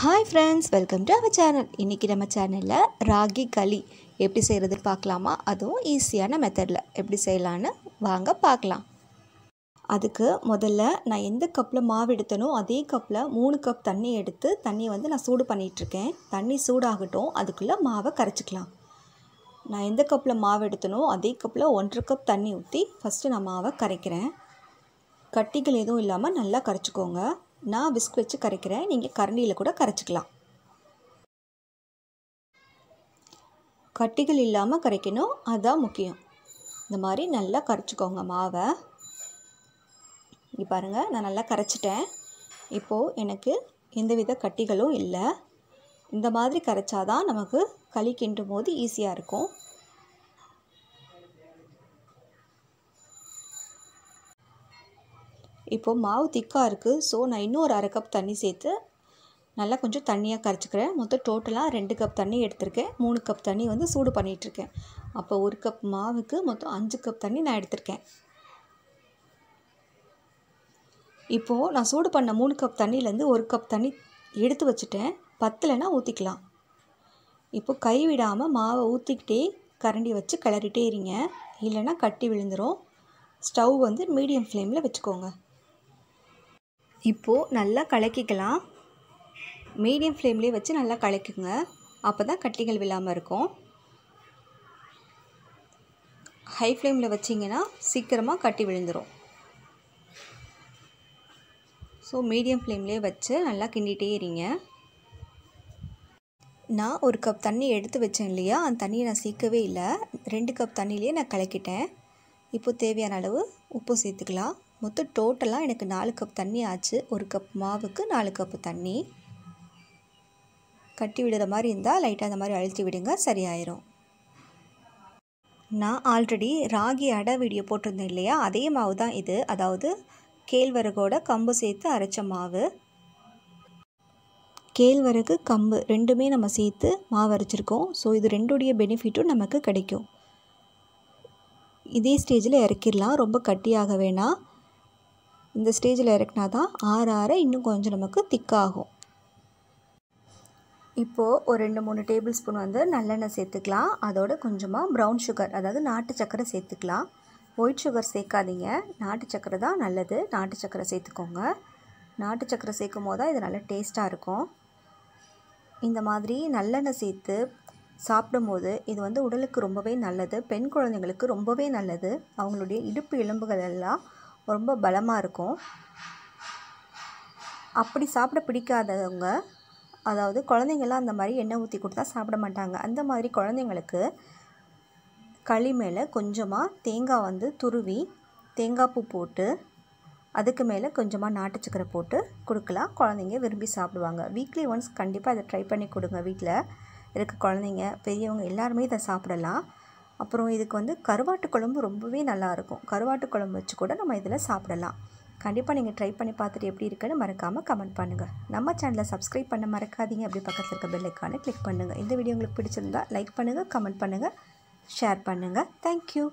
hi friends welcome to our channel இன்றைக்கி நம்ம சேனலில் ராகி களி எப்படி செய்கிறது பார்க்கலாமா அதுவும் ஈஸியான மெத்தடில் எப்படி செய்யலான்னு வாங்க பார்க்கலாம் அதுக்கு முதல்ல நான் எந்த கப்பில் மாவு எடுத்தனோ அதே கப்பில் மூணு கப் தண்ணி எடுத்து தண்ணியை வந்து நான் சூடு பண்ணிகிட்ருக்கேன் தண்ணி சூடாகட்டும் அதுக்குள்ளே மாவை கரைச்சிக்கலாம் நான் எந்த கப்பில் மாவு எடுத்தனோ அதே கப்பில் ஒன்றரை கப் தண்ணி ஊற்றி ஃபஸ்ட்டு நான் மாவை கரைக்கிறேன் கட்டிகள் எதுவும் இல்லாமல் நல்லா கரைச்சிக்கோங்க நான் விஸ்க் வச்சு கரைக்கிறேன் நீங்கள் கரண்டியில் கூட கரைச்சிக்கலாம் கட்டிகள் இல்லாமல் கரைக்கணும் அதுதான் முக்கியம் இந்த மாதிரி நல்லா கரைச்சிக்கோங்க மாவை இங்கே பாருங்கள் நான் நல்லா கரைச்சிட்டேன் இப்போது எனக்கு எந்தவித கட்டிகளும் இல்லை இந்த மாதிரி கரைச்சாதான் நமக்கு களி கிண்டும் போது ஈஸியாக இருக்கும் இப்போது மாவு திக்காக இருக்குது ஸோ நான் இன்னும் ஒரு அரை கப் தண்ணி சேர்த்து நல்லா கொஞ்சம் தண்ணியாக கரைச்சிக்கிறேன் மொத்தம் டோட்டலாக ரெண்டு கப் தண்ணி எடுத்திருக்கேன் மூணு கப் தண்ணி வந்து சூடு பண்ணிகிட்ருக்கேன் அப்போ ஒரு கப் மாவுக்கு மொத்தம் அஞ்சு கப் தண்ணி நான் எடுத்திருக்கேன் இப்போது நான் சூடு பண்ண மூணு கப் தண்ணியிலேருந்து ஒரு கப் தண்ணி எடுத்து வச்சுட்டேன் பத்தலைன்னா ஊற்றிக்கலாம் இப்போ கைவிடாமல் மாவை ஊற்றிக்கிட்டே கரண்டி வச்சு கிளறிட்டே இருங்க இல்லைன்னா கட்டி விழுந்துடும் ஸ்டவ் வந்து மீடியம் ஃப்ளேமில் வச்சுக்கோங்க இப்போது நல்லா கலக்கிக்கலாம் மீடியம் ஃப்ளேம்லேயே வச்சு நல்லா கலக்குங்க அப்போ தான் கட்டிகள் விழாமல் இருக்கும் ஹை ஃப்ளேமில் வச்சிங்கன்னா சீக்கிரமாக கட்டி விழுந்துடும் ஸோ மீடியம் ஃப்ளேம்லேயே வச்சு நல்லா கிண்டிகிட்டே இருங்க நான் ஒரு கப் தண்ணி எடுத்து வச்சேன் இல்லையா அந்த தண்ணியை நான் சீக்கவே இல்லை ரெண்டு கப் தண்ணியிலே நான் கலக்கிட்டேன் இப்போது தேவையான அளவு உப்பு சேர்த்துக்கலாம் மொத்தம் டோட்டலாக எனக்கு நாலு கப் தண்ணி ஆச்சு ஒரு கப் மாவுக்கு நாலு கப்பு தண்ணி கட்டி விடுற மாதிரி இருந்தால் லைட்டாக அந்த மாதிரி அழுத்தி விடுங்க சரியாயிரும் நான் ஆல்ரெடி ராகி அடை வீடியோ போட்டிருந்தேன் இல்லையா அதே மாவு தான் இது அதாவது கேழ்வரகோட கம்பு சேர்த்து அரைச்ச மாவு கேழ்வரகு கம்பு ரெண்டுமே நம்ம சேர்த்து மாவு அரைச்சிருக்கோம் ஸோ இது ரெண்டுடைய பெனிஃபிட்டும் நமக்கு கிடைக்கும் இதே ஸ்டேஜில் இறக்கிடலாம் ரொம்ப கட்டியாக வேணாம் இந்த ஸ்டேஜில் இறக்குனா தான் ஆற ஆற இன்னும் கொஞ்சம் நமக்கு திக்காகும் இப்போது ஒரு ரெண்டு மூணு டேபிள் ஸ்பூன் வந்து நல்லெண்ணெய் சேர்த்துக்கலாம் அதோட கொஞ்சமாக ப்ரௌன் சுகர் அதாவது நாட்டு சக்கரை சேர்த்துக்கலாம் ஒயிட் சுகர் சேர்க்காதீங்க நாட்டு சக்கரை தான் நல்லது நாட்டு சக்கரை சேர்த்துக்கோங்க நாட்டு சக்கரை சேர்க்கும் போது தான் இது நல்லா டேஸ்ட்டாக இருக்கும் இந்த மாதிரி நல்லெண்ணெய் சேர்த்து சாப்பிடும்போது இது வந்து உடலுக்கு ரொம்பவே நல்லது பெண் குழந்தைங்களுக்கு ரொம்பவே நல்லது அவங்களுடைய இடுப்பு எலும்புகள் எல்லாம் ரொம்ப பலமாக இருக்கும் அப்படி சாப்பிட பிடிக்காதவங்க அதாவது குழந்தைங்கள்லாம் அந்த மாதிரி எண்ணெய் ஊற்றி கொடுத்தா சாப்பிட மாட்டாங்க அந்த மாதிரி குழந்தைங்களுக்கு களி மேலே கொஞ்சமாக தேங்காய் வந்து துருவி தேங்காய் பூ போட்டு அதுக்கு மேலே கொஞ்சமாக நாட்டு சக்கரை போட்டு கொடுக்கலாம் குழந்தைங்க விரும்பி சாப்பிடுவாங்க வீக்லி ஒன்ஸ் கண்டிப்பாக அதை ட்ரை பண்ணி கொடுங்க வீட்டில் இருக்க குழந்தைங்க பெரியவங்க எல்லாருமே இதை சாப்பிடலாம் அப்புறம் இதுக்கு வந்து கருவாட்டு குழம்பு ரொம்பவே நல்லாயிருக்கும் கருவாட்டு குழம்பு வச்சு கூட நம்ம இதில் சாப்பிடலாம் கண்டிப்பாக நீங்கள் ட்ரை பண்ணி பார்த்துட்டு எப்படி இருக்குன்னு மறக்காமல் கமெண்ட் பண்ணுங்கள் நம்ம சேனலை சப்ஸ்கிரைப் பண்ண மறக்காதீங்க அப்படி பக்கத்தில் இருக்க பெல்லைக்கான கிளிக் பண்ணுங்கள் இந்த வீடியோ உங்களுக்கு பிடிச்சிருந்தா லைக் பண்ணுங்கள் கமெண்ட் பண்ணுங்கள் ஷேர் பண்ணுங்கள் தேங்க்யூ